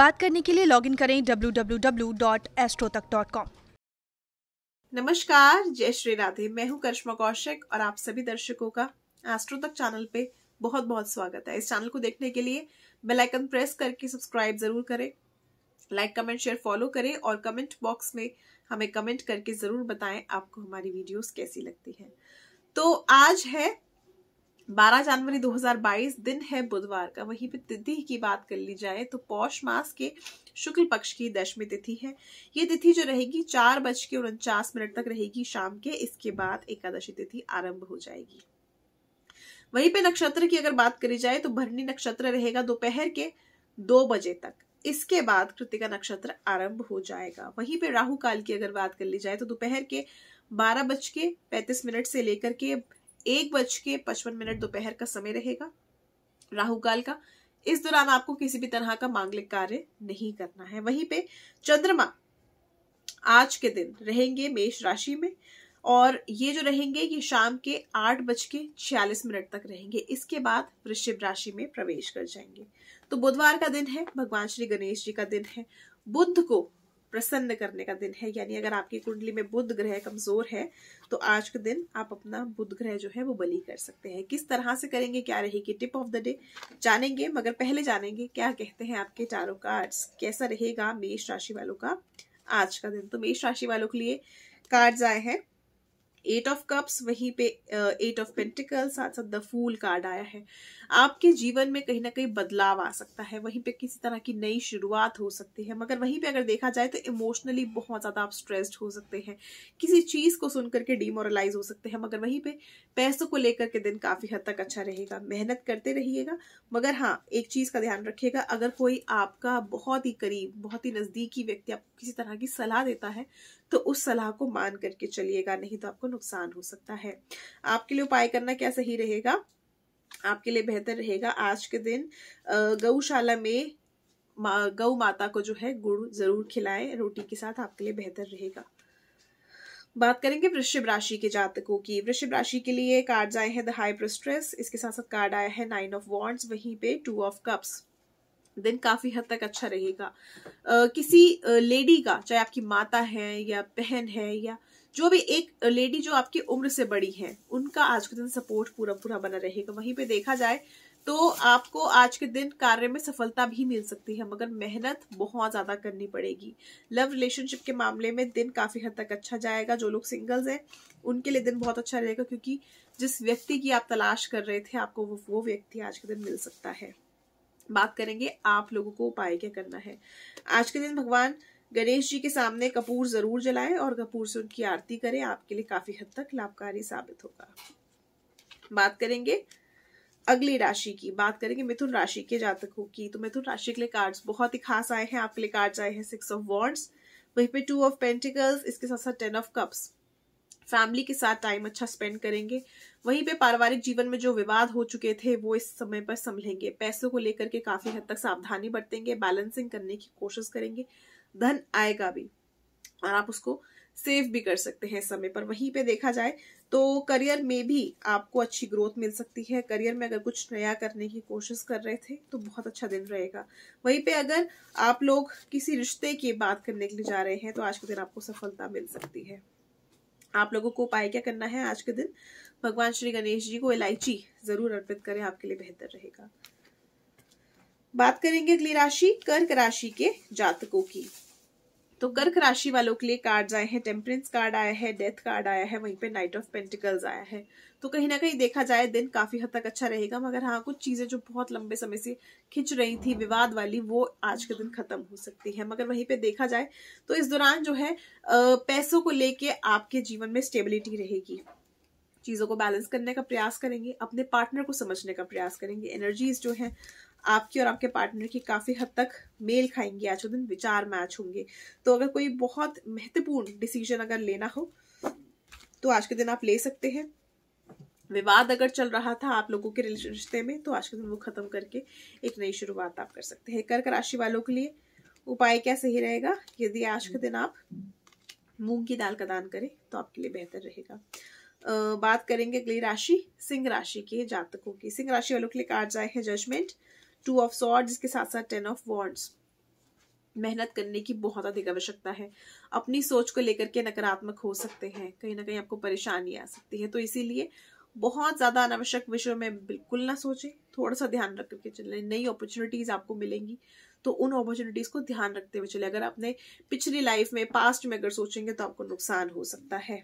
बात करने के लिए लॉगिन करें www.astrotak.com नमस्कार जय श्री राधे मैं हूं करिश्मा कौशिक और आप सभी दर्शकों का एस्ट्रो तक चैनल पे बहुत बहुत स्वागत है इस चैनल को देखने के लिए बेल आइकन प्रेस करके सब्सक्राइब जरूर करें लाइक कमेंट शेयर फॉलो करें और कमेंट बॉक्स में हमें कमेंट करके जरूर बताएं आपको हमारी वीडियोस कैसी लगती है तो आज है 12 जनवरी 2022 दिन है बुधवार का वहीं पे तिथि की बात कर ली जाए तो पौष मास के शुक्ल पक्ष की दशमी तिथि है ये तिथि जो रहेगी चार बज के उनचास मिनट तक रहेगी शाम के इसके बाद एकादशी तिथि आरंभ हो जाएगी वहीं पे नक्षत्र की अगर बात करी जाए तो भरणी नक्षत्र रहेगा दोपहर के दो बजे तक इसके बाद कृतिका नक्षत्र आरंभ हो जाएगा वहीं पे राहु काल की अगर बात कर ली जाए तो दोपहर के बारह बज के पैंतीस मिनट से लेकर के एक बज के पचपन मिनट दोपहर का समय रहेगा राहु काल का इस दौरान आपको किसी भी तरह का मांगलिक कार्य नहीं करना है वहीं पे चंद्रमा आज के दिन रहेंगे मेष राशि में और ये जो रहेंगे ये शाम के आठ बज के छियालीस मिनट तक रहेंगे इसके बाद वृश्चिक राशि में प्रवेश कर जाएंगे तो बुधवार का दिन है भगवान श्री गणेश जी का दिन है बुद्ध को प्रसन्न करने का दिन है यानी अगर आपकी कुंडली में बुध ग्रह कमजोर है तो आज के दिन आप अपना बुध ग्रह जो है वो बली कर सकते हैं किस तरह से करेंगे क्या रहेगी टिप ऑफ द डे जानेंगे मगर पहले जानेंगे क्या कहते हैं आपके चारों कार्ड्स कैसा रहेगा मेष राशि वालों का आज का दिन तो मेष राशि वालों के लिए कार्ड्स आए हैं एट ऑफ कप्स वहीं पे एट ऑफ पेंटिकल साथ साथ द फूल कार्ड आया है आपके जीवन में कहीं ना कहीं बदलाव आ सकता है वहीं पे किसी तरह की नई शुरुआत हो सकती है मगर वहीं पे अगर देखा जाए तो इमोशनली बहुत ज़्यादा आप स्ट्रेस्ड हो सकते हैं किसी चीज़ को सुन करके डिमोरलाइज हो सकते हैं मगर वहीं पे पैसों को लेकर के दिन काफ़ी हद तक अच्छा रहेगा मेहनत करते रहिएगा मगर हाँ एक चीज़ का ध्यान रखिएगा अगर कोई आपका बहुत ही करीब बहुत ही नज़दीकी व्यक्ति आपको किसी तरह की सलाह देता है तो उस सलाह को मान करके चलिएगा नहीं तो आपको नुकसान हो सकता है आपके लिए उपाय करना क्या सही रहेगा आपके लिए बेहतर रहेगा आज के दिन गौशाला में मा, गौ माता को जो है गुड़ जरूर खिलाएं रोटी के साथ आपके लिए बेहतर रहेगा बात करेंगे वृश्चिभ राशि के जातकों की वृश्चिभ राशि के लिए कार्ड आए हैं द हाई प्रेस्ट्रेस इसके साथ साथ कार्ड आया है नाइन ऑफ वॉन्ड्स वहीं पे टू ऑफ कप्स दिन काफी हद तक अच्छा रहेगा किसी लेडी का चाहे आपकी माता है या बहन है या जो भी एक लेडी जो आपकी उम्र से बड़ी है उनका आज के दिन सपोर्ट पूरा पूरा बना रहेगा वहीं पे देखा जाए तो आपको आज के दिन कार्य में सफलता भी मिल सकती है मगर मेहनत बहुत ज्यादा करनी पड़ेगी लव रिलेशनशिप के मामले में दिन काफी हद तक अच्छा जाएगा जो लोग सिंगल्स हैं उनके लिए दिन बहुत अच्छा रहेगा क्योंकि जिस व्यक्ति की आप तलाश कर रहे थे आपको वो वो व्यक्ति आज के दिन मिल सकता है बात करेंगे आप लोगों को उपाय क्या करना है आज के दिन भगवान गणेश जी के सामने कपूर जरूर जलाएं और कपूर से उनकी आरती करें आपके लिए काफी हद तक लाभकारी साबित होगा बात करेंगे अगली राशि की बात करेंगे मिथुन राशि के जातकों की तो मिथुन राशि के लिए कार्ड्स बहुत ही खास आए हैं आपके लिए कार्ड्स आए हैं सिक्स ऑफ वॉन्ड्स वहीं पे टू ऑफ पेंटिकल्स इसके साथ साथ टेन ऑफ कप्स फैमिली के साथ टाइम अच्छा स्पेंड करेंगे वहीं पे पारिवारिक जीवन में जो विवाद हो चुके थे वो इस समय पर संभलेंगे पैसों को लेकर के काफी हद तक सावधानी बरतेंगे बैलेंसिंग करने की कोशिश करेंगे धन आएगा भी और आप उसको सेव भी कर सकते हैं समय पर वहीं पे देखा जाए तो करियर में भी आपको अच्छी ग्रोथ मिल सकती है करियर में अगर कुछ नया करने की कोशिश कर रहे थे तो बहुत अच्छा दिन रहेगा वहीं पे अगर आप लोग किसी रिश्ते की बात करने के लिए जा रहे हैं तो आज के दिन आपको सफलता मिल सकती है आप लोगों को उपाय क्या करना है आज के दिन भगवान श्री गणेश जी को इलायची जरूर अर्पित करें आपके लिए बेहतर रहेगा बात करेंगे अगली राशि कर्क राशि के जातकों की तो कर्क राशि वालों के लिए कार्ड आए हैं टेम्परेंस कार्ड आया है डेथ कार्ड आया है वहीं पे नाइट ऑफ पेंटिकल्स आया है तो कहीं ना कहीं देखा जाए दिन काफी हद तक अच्छा रहेगा मगर हाँ कुछ चीजें जो बहुत लंबे समय से खिंच रही थी विवाद वाली वो आज के दिन खत्म हो सकती है मगर वहीं पे देखा जाए तो इस दौरान जो है पैसों को लेके आपके जीवन में स्टेबिलिटी रहेगी चीज़ों को बैलेंस करने का प्रयास करेंगे अपने पार्टनर को समझने का प्रयास करेंगे एनर्जीज जो है आपकी और आपके पार्टनर की काफ़ी हद तक मेल खाएंगे आज के दिन विचार मैच होंगे तो अगर कोई बहुत महत्वपूर्ण डिसीजन अगर लेना हो तो आज के दिन आप ले सकते हैं विवाद अगर चल रहा था आप लोगों के रिश्ते में तो आज के दिन वो खत्म करके एक नई शुरुआत आप कर सकते हैं कर्क राशि वालों के लिए उपाय क्या सही रहेगा यदि आज के दिन आप मूंग की दाल का दान करें तो आपके लिए बेहतर रहेगा बात करेंगे अगली राशि सिंह राशि के जातकों की सिंह राशि वालों के लिए कार्ड आए हैं जजमेंट टू ऑफ सॉर्ड जिसके साथ साथ टेन ऑफ वॉन्ड्स मेहनत करने की बहुत अधिक आवश्यकता है अपनी सोच को लेकर के नकारात्मक हो सकते हैं कहीं ना कहीं आपको परेशानी आ सकती है तो इसीलिए बहुत ज्यादा अनावश्यक विषयों में बिल्कुल ना सोचें थोड़ा सा ध्यान रख करके चले नई अपॉर्चुनिटीज आपको मिलेंगी तो उन अपॉर्चुनिटीज को ध्यान रखते हुए चले अगर आपने पिछली लाइफ में पास्ट में अगर सोचेंगे तो आपको नुकसान हो सकता है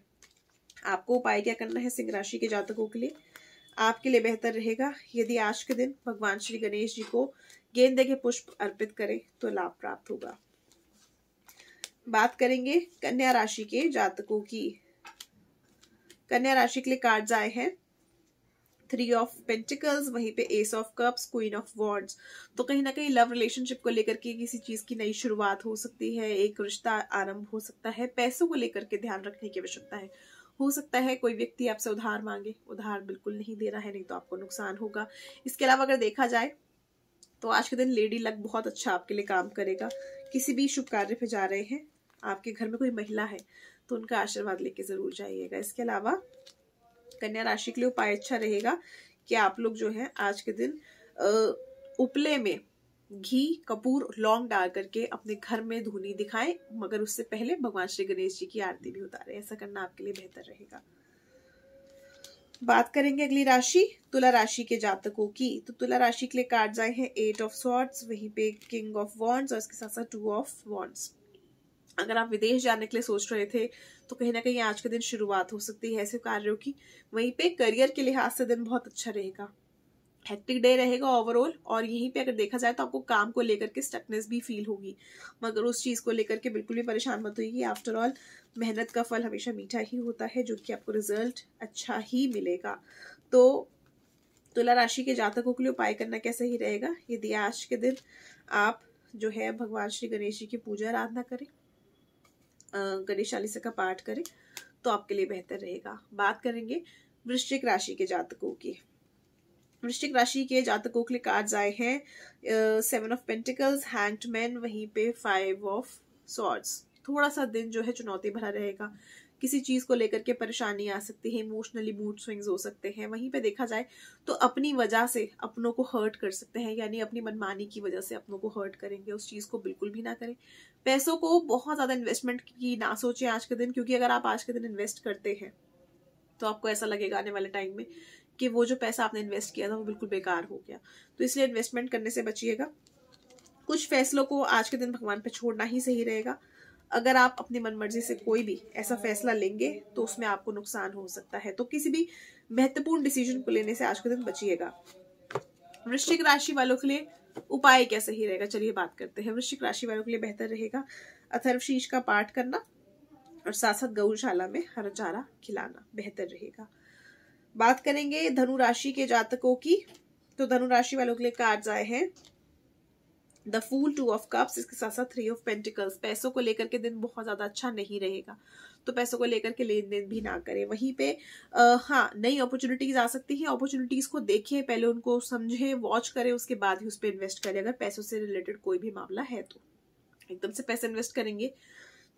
आपको उपाय क्या करना है सिंह राशि के जातकों के लिए आपके लिए बेहतर रहेगा यदि आज के दिन भगवान श्री गणेश जी को गेंदे के पुष्प अर्पित करें तो लाभ प्राप्त होगा बात करेंगे कन्या राशि के जातकों की कन्या राशि के लिए कार्ड आए हैं थ्री ऑफ पेंटिकल्स वहीं पे ace of cups queen of wands तो कहीं ना कहीं लव रिलेशनशिप को लेकर के किसी चीज की नई शुरुआत हो सकती है एक रिश्ता आरंभ हो सकता है पैसों को लेकर के ध्यान रखने की आवश्यकता है हो सकता है कोई व्यक्ति आपसे उधार मांगे उधार बिल्कुल नहीं देना है नहीं तो आपको नुकसान होगा इसके अलावा अगर देखा जाए तो आज के दिन लेडी लक बहुत अच्छा आपके लिए काम करेगा किसी भी शुभ कार्य पे जा रहे हैं आपके घर में कोई महिला है तो उनका आशीर्वाद लेके जरूर जाइएगा इसके अलावा कन्या राशि के लिए उपाय अच्छा रहेगा कि आप लोग जो है आज के दिन उपले में घी कपूर लौंग डाल करके अपने घर में धुनी दिखाएं मगर उससे पहले भगवान श्री गणेश जी की आरती भी उतारे ऐसा करना आपके लिए बेहतर रहेगा बात करेंगे अगली राशि तुला राशि के जातकों की तो तुला राशि के लिए कार्ड आए हैं एट ऑफ सॉर्ड्स वहीं पे किंग ऑफ वॉन्ड्स और इसके साथ साथ टू ऑफ वॉन्ड्स अगर आप विदेश जाने के लिए सोच रहे थे तो कहीं ना कहीं आज के दिन शुरुआत हो सकती है ऐसे कार्यों की वहीं पे करियर के लिहाज से दिन बहुत अच्छा रहेगा हेक्टिक डे रहेगा ओवरऑल और यहीं पे अगर देखा जाए तो आपको काम को लेकर के स्टकनेस भी फील होगी मगर उस चीज़ को लेकर के बिल्कुल भी परेशान मत होगी आफ्टर ऑल मेहनत का फल हमेशा मीठा ही होता है जो कि आपको रिजल्ट अच्छा ही मिलेगा तो तुला राशि के जातकों के लिए उपाय करना कैसे ही रहेगा यदि आज के दिन आप जो है भगवान श्री गणेश जी की पूजा आराधना करें गणेश चालीसा का पाठ करें तो आपके लिए बेहतर रहेगा बात करेंगे वृश्चिक राशि के जातकों की वृश्चिक राशि के जातकों के लिए कार्ड आए हैं सेवन ऑफ पेंटिकल्स हैंडमैन वहीं पे फाइव ऑफ सॉर्ड्स थोड़ा सा दिन जो है चुनौती भरा रहेगा किसी चीज़ को लेकर के परेशानी आ सकती है इमोशनली मूड स्विंग्स हो सकते हैं वहीं पे देखा जाए तो अपनी वजह से अपनों को हर्ट कर सकते हैं यानी अपनी मनमानी की वजह से अपनों को हर्ट करेंगे उस चीज़ को बिल्कुल भी ना करें पैसों को बहुत ज़्यादा इन्वेस्टमेंट की ना सोचें आज के दिन क्योंकि अगर आप आज के दिन इन्वेस्ट करते हैं तो आपको ऐसा लगेगा आने वाले टाइम में कि वो जो पैसा आपने इन्वेस्ट किया था वो बिल्कुल बेकार हो गया तो इसलिए इन्वेस्टमेंट करने से बचिएगा कुछ फैसलों को आज के दिन भगवान पर छोड़ना ही सही रहेगा अगर आप अपनी मनमर्जी से कोई भी ऐसा फैसला लेंगे तो उसमें आपको नुकसान हो सकता है तो किसी भी महत्वपूर्ण डिसीजन को लेने से आज के दिन बचिएगा वृश्चिक राशि वालों के लिए उपाय क्या सही रहेगा चलिए बात करते हैं वृश्चिक राशि वालों के लिए बेहतर रहेगा अथर्व शीश का पाठ करना और साथ साथ गौशाला में हरा चारा खिलाना बेहतर रहेगा बात करेंगे धनु राशि के जातकों की तो धनु राशि वालों के लिए कार्ड्स आए हैं the fool two of cups इसके साथ साथ थ्री ऑफ पेंटिकल्स पैसों को लेकर के दिन बहुत ज़्यादा अच्छा नहीं रहेगा तो पैसों को लेकर के लेन देन भी ना करें वहीं पे हाँ नई अपॉर्चुनिटीज़ आ सकती हैं अपॉर्चुनिटीज़ को देखें पहले उनको समझें वॉच करें उसके बाद ही उस पर इन्वेस्ट करें अगर पैसों से रिलेटेड कोई भी मामला है तो एकदम से पैसे इन्वेस्ट करेंगे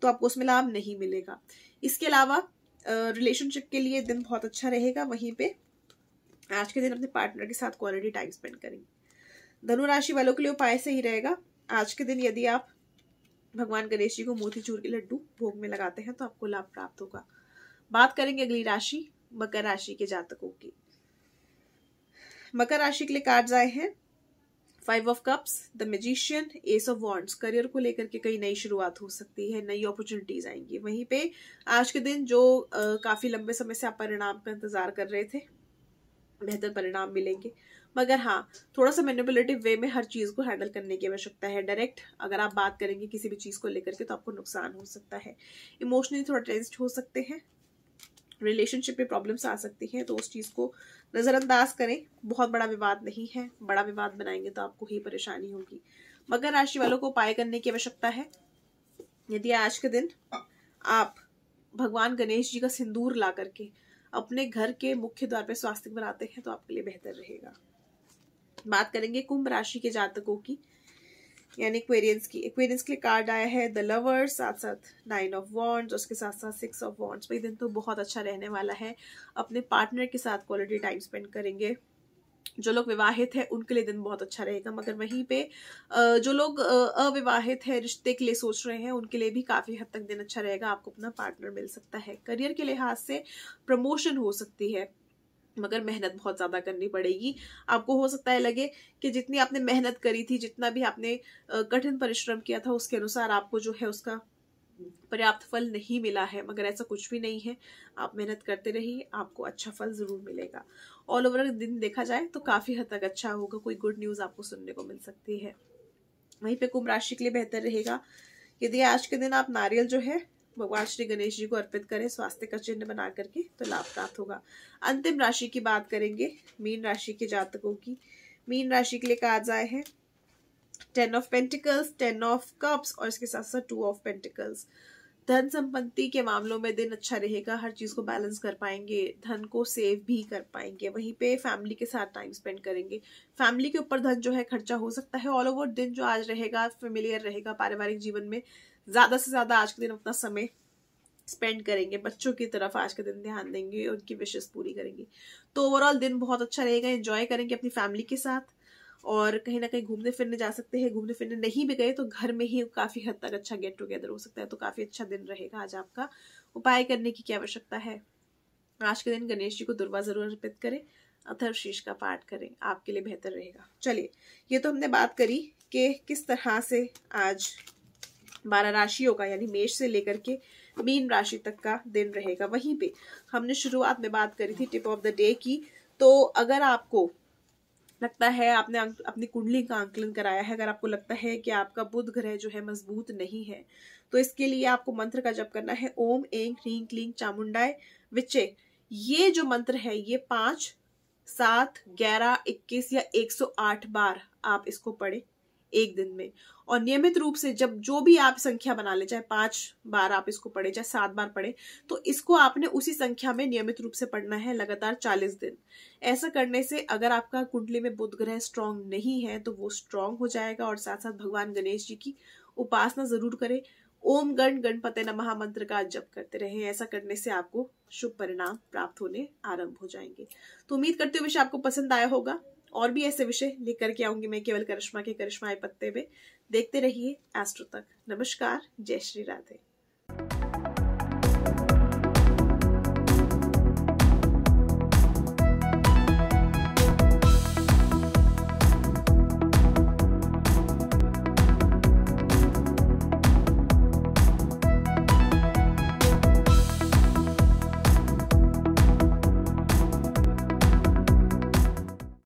तो आपको उसमें लाभ नहीं मिलेगा इसके अलावा रिलेशनशिप के लिए दिन बहुत अच्छा रहेगा वहीं पे आज के दिन अपने पार्टनर के साथ क्वालिटी टाइम स्पेंड करेंगे धनु राशि वालों के लिए उपाय से ही रहेगा आज के दिन यदि आप भगवान गणेश जी को मोतीचूर के लड्डू भोग में लगाते हैं तो आपको लाभ प्राप्त होगा बात करेंगे अगली राशि मकर राशि के जातकों की मकर राशि के लिए कार्ड आए हैं five of cups the magician ace of wands career को लेकर के कई नई शुरुआत हो सकती है नई अपॉर्चुनिटीज आएंगी वहीं पे आज के दिन जो आ, काफी लंबे समय से आप परिणाम का इंतजार कर रहे थे बेहतर परिणाम मिलेंगे मगर हाँ थोड़ा सा मेनिपुलेटिव वे में हर चीज़ को हैंडल करने की आवश्यकता है डायरेक्ट अगर आप बात करेंगे किसी भी चीज़ को लेकर के तो आपको नुकसान हो सकता है इमोशनली थोड़ा टेंस्ड हो सकते हैं रिलेशनशिप में प्रॉब्लम्स आ सकती हैं तो उस चीज़ को नज़रअंदाज करें बहुत बड़ा विवाद नहीं है बड़ा विवाद बनाएंगे तो आपको ही परेशानी होगी मकर राशि वालों को उपाय करने की आवश्यकता है यदि आज के दिन आप भगवान गणेश जी का सिंदूर ला करके अपने घर के मुख्य द्वार पर स्वास्थ्य बनाते हैं तो आपके लिए बेहतर रहेगा बात करेंगे कुंभ राशि के जातकों की यानी एक्वेरियंस की एक्वेरियंस के लिए कार्ड आया है द लवर्स साथ साथ नाइन ऑफ वॉन्ट्स उसके साथ साथ सिक्स ऑफ वॉन्ट्स भाई दिन तो बहुत अच्छा रहने वाला है अपने पार्टनर के साथ क्वालिटी टाइम स्पेंड करेंगे जो लोग विवाहित हैं उनके लिए दिन बहुत अच्छा रहेगा मगर वहीं पे जो लोग अविवाहित हैं रिश्ते के लिए सोच रहे हैं उनके लिए भी काफ़ी हद तक दिन अच्छा रहेगा आपको अपना पार्टनर मिल सकता है करियर के लिहाज से प्रमोशन हो सकती है मगर मेहनत बहुत ज़्यादा करनी पड़ेगी आपको हो सकता है लगे कि जितनी आपने मेहनत करी थी जितना भी आपने कठिन परिश्रम किया था उसके अनुसार आपको जो है उसका पर्याप्त फल नहीं मिला है मगर ऐसा कुछ भी नहीं है आप मेहनत करते रहिए आपको अच्छा फल ज़रूर मिलेगा ऑल ओवर दिन देखा जाए तो काफ़ी हद तक अच्छा होगा कोई गुड न्यूज़ आपको सुनने को मिल सकती है वहीं पे कुंभ राशि के लिए बेहतर रहेगा यदि आज के दिन आप नारियल जो है भगवान श्री गणेश जी को अर्पित करें स्वास्थ्य का चिन्ह बना करके तो लाभ प्राप्त होगा अंतिम राशि की बात करेंगे मीन राशि के जातकों की मीन राशि के लिए कहा जाए है ten of pentacles ten of cups और इसके साथ साथ टू ऑफ पेंटिकल्स धन संपत्ति के मामलों में दिन अच्छा रहेगा हर चीज़ को बैलेंस कर पाएंगे धन को सेव भी कर पाएंगे वहीं पे फैमिली के साथ टाइम स्पेंड करेंगे फैमिली के ऊपर धन जो है खर्चा हो सकता है ऑल ओवर दिन जो आज रहेगा फेमिलियर रहेगा पारिवारिक जीवन में ज़्यादा से ज़्यादा आज के दिन अपना समय स्पेंड करेंगे बच्चों की तरफ आज के दिन ध्यान देंगे उनकी विशेष पूरी करेंगे तो ओवरऑल दिन बहुत अच्छा रहेगा एंजॉय करेंगे अपनी फैमिली के साथ और कहीं ना कहीं घूमने फिरने जा सकते हैं घूमने फिरने नहीं भी गए तो घर में ही काफ़ी हद तक अच्छा गेट टुगेदर हो सकता है तो काफ़ी अच्छा दिन रहेगा आज आपका उपाय करने की क्या आवश्यकता है आज के दिन गणेश जी को दुर्वा जरूर अर्पित करें अथर शीश का पाठ करें आपके लिए बेहतर रहेगा चलिए ये तो हमने बात करी कि किस तरह से आज बारह राशियों का यानी मेष से लेकर के मीन राशि तक का दिन रहेगा वहीं पे हमने शुरुआत में बात करी थी टिप ऑफ द डे की तो अगर आपको लगता है आपने अपनी कुंडली का आंकलन कराया है अगर आपको लगता है कि आपका बुध ग्रह जो है मजबूत नहीं है तो इसके लिए आपको मंत्र का जप करना है ओम एंग ह्रीं क्लीं चामुंडाय विचे ये जो मंत्र है ये पांच सात ग्यारह इक्कीस या एक सौ आठ बार आप इसको पढ़े एक दिन में और नियमित रूप से जब जो भी आप संख्या बना ले चाहे पांच बार आप इसको पढ़े चाहे सात बार पढ़े तो इसको आपने उसी संख्या में नियमित रूप से पढ़ना है लगातार चालीस दिन ऐसा करने से अगर आपका कुंडली में बुध ग्रह स्ट्रांग नहीं है तो वो स्ट्रांग हो जाएगा और साथ साथ भगवान गणेश जी की उपासना जरूर करें ओम गण गणपते न महामंत्र का जप करते रहे ऐसा करने से आपको शुभ परिणाम प्राप्त होने आरंभ हो जाएंगे तो उम्मीद करते हुए विषय आपको पसंद आया होगा और भी ऐसे विषय लेकर के आऊंगी मैं केवल करिश्मा के करिश्मा आय पत्ते में देखते रहिए एस्ट्रो तक नमस्कार जय श्री राधे